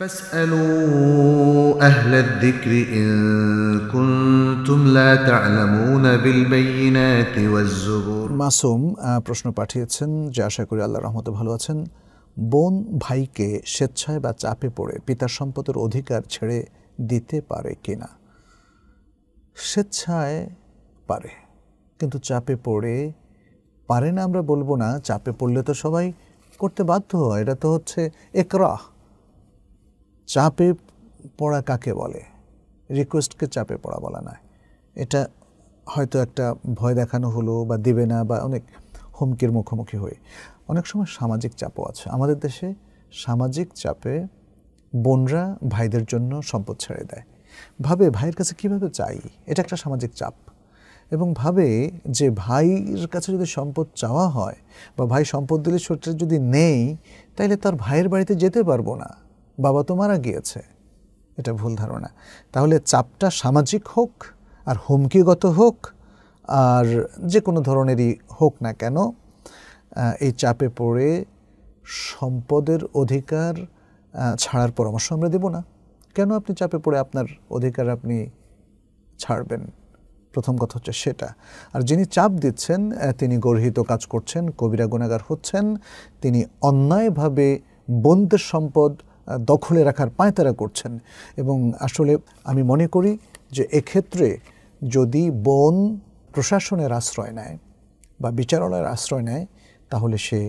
فاسألوا أهل الذكر إن كنتم لا تعلمون بالبينات والزبور মাসুম প্রশ্ন পাঠিয়েছেন যে আশা করি আল্লাহ রহমতে ভালো আছেন বোন ভাইকে স্বেচ্ছায় বা চাপে পড়ে পিতার সম্পদের অধিকার ছেড়ে দিতে পারে কিনা স্বেচ্ছায় পারে কিন্তু চাপে পড়ে পারে না আমরা বলবো না চাপে পড়লে তো সবাই করতে বাধ্য হয় এটা তো হচ্ছে একরাহ চাপে পড়া কাকে বলে রিকোয়েস্টকে চাপে পড়া বলা নয় এটা হয়তো একটা ভয় দেখানো হলো বা দেবে না বা অনেক হুমকির মুখোমুখি হয়ে অনেক সময় সামাজিক চাপও আছে আমাদের দেশে সামাজিক চাপে বোনরা ভাইদের জন্য সম্পদ ছেড়ে দেয় ভাবে ভাইয়ের কাছে কীভাবে চাই এটা একটা সামাজিক চাপ এবং ভাবে যে ভাইয়ের কাছে যদি সম্পদ চাওয়া হয় বা ভাই সম্পদ দিলে সত্যি যদি নেই তাইলে তার ভাইয়ের বাড়িতে যেতে পারবো না বাবা তো মারা গিয়েছে এটা ভুল ধারণা তাহলে চাপটা সামাজিক হোক আর হুমকিগত হোক আর যে কোনো ধরনেরই হোক না কেন এই চাপে পড়ে সম্পদের অধিকার ছাড়ার পরামর্শ আমরা দেব না কেন আপনি চাপে পড়ে আপনার অধিকার আপনি ছাড়বেন প্রথম কথা হচ্ছে সেটা আর যিনি চাপ দিচ্ছেন তিনি গর্হিত কাজ করছেন কবিরা গুণাগার হচ্ছেন তিনি অন্যায়ভাবে বন্ধের সম্পদ দখলে রাখার পায়তারা করছেন এবং আসলে আমি মনে করি যে এক্ষেত্রে যদি বন প্রশাসনের আশ্রয় নেয় বা বিচারালয়ের আশ্রয় নেয় তাহলে সে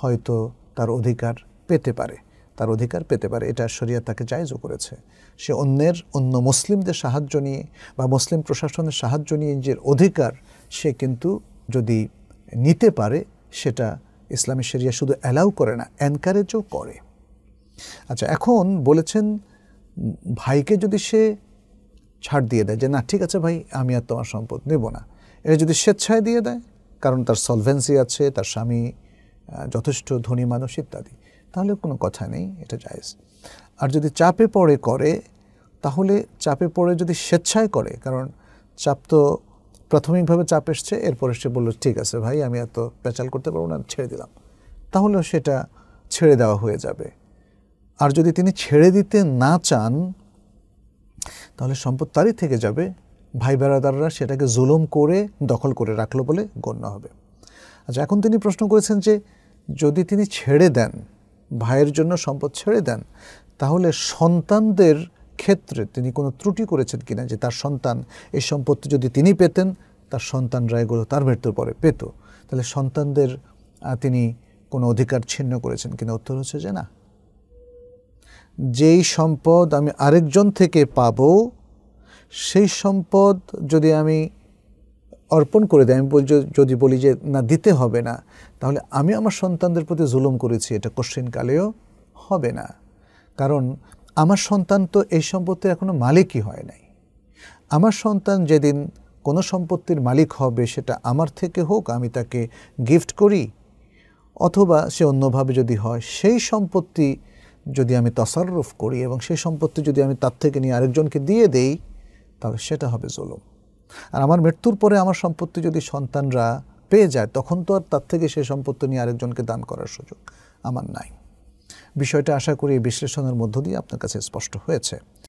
হয়তো তার অধিকার পেতে পারে তার অধিকার পেতে পারে এটা শরিয়া তাকে জায়জও করেছে সে অন্যের অন্য মুসলিমদের সাহায্য নিয়ে বা মুসলিম প্রশাসনের সাহায্য নিয়ে যে অধিকার সে কিন্তু যদি নিতে পারে সেটা ইসলামী শরিয়া শুধু অ্যালাউ করে না এনকারেজও করে আচ্ছা এখন বলেছেন ভাইকে যদি সে ছাড় দিয়ে দেয় যে না ঠিক আছে ভাই আমি আর তোমার সম্পদ নেব না এটা যদি স্বেচ্ছায় দিয়ে দেয় কারণ তার সলভেন্সি আছে তার স্বামী যথেষ্ট ধনী মানুষ ইত্যাদি তাহলে কোনো কথা নেই এটা জায়জ আর যদি চাপে পড়ে করে তাহলে চাপে পড়ে যদি স্বেচ্ছায় করে কারণ চাপ তো প্রাথমিকভাবে চাপ এসছে এরপরে সে বললো ঠিক আছে ভাই আমি এত প্যাচাল করতে পারবো না ছেড়ে দিলাম তাহলেও সেটা ছেড়ে দেওয়া হয়ে যাবে আর যদি তিনি ছেড়ে দিতে না চান তাহলে সম্পদ তারই থেকে যাবে ভাই বেড়াদাররা সেটাকে জুলুম করে দখল করে রাখলো বলে গণ্য হবে আচ্ছা এখন তিনি প্রশ্ন করেছেন যে যদি তিনি ছেড়ে দেন ভাইয়ের জন্য সম্পদ ছেড়ে দেন তাহলে সন্তানদের ক্ষেত্রে তিনি কোনো ত্রুটি করেছেন কিনা যে তার সন্তান এই সম্পত্তি যদি তিনি পেতেন তার সন্তানরা এগুলো তার মৃত্যুর পরে পেত তাহলে সন্তানদের তিনি কোনো অধিকার ছিন্ন করেছেন কিনা উত্তর হচ্ছে যে না যেই সম্পদ আমি আরেকজন থেকে পাব সেই সম্পদ যদি আমি অর্পণ করে দেয় আমি যদি বলি যে না দিতে হবে না তাহলে আমি আমার সন্তানদের প্রতি জুলুম করেছি এটা কোশ্চিনকালেও হবে না কারণ আমার সন্তান তো এই সম্পত্তির এখনও মালিকই হয় নাই আমার সন্তান যেদিন কোনো সম্পত্তির মালিক হবে সেটা আমার থেকে হোক আমি তাকে গিফট করি অথবা সে অন্যভাবে যদি হয় সেই সম্পত্তি যদি আমি তাসাররুফ করি এবং সেই সম্পত্তি যদি আমি তার থেকে নিয়ে আরেকজনকে দিয়ে দেই তাহলে সেটা হবে জুলুম আর আমার মৃত্যুর পরে আমার সম্পত্তি যদি সন্তানরা পেয়ে যায় তখন তো আর তার থেকে সেই সম্পত্তি নিয়ে আরেকজনকে দান করার সুযোগ আমার নাই বিষয়টা আশা করি এই বিশ্লেষণের মধ্য দিয়ে আপনার কাছে স্পষ্ট হয়েছে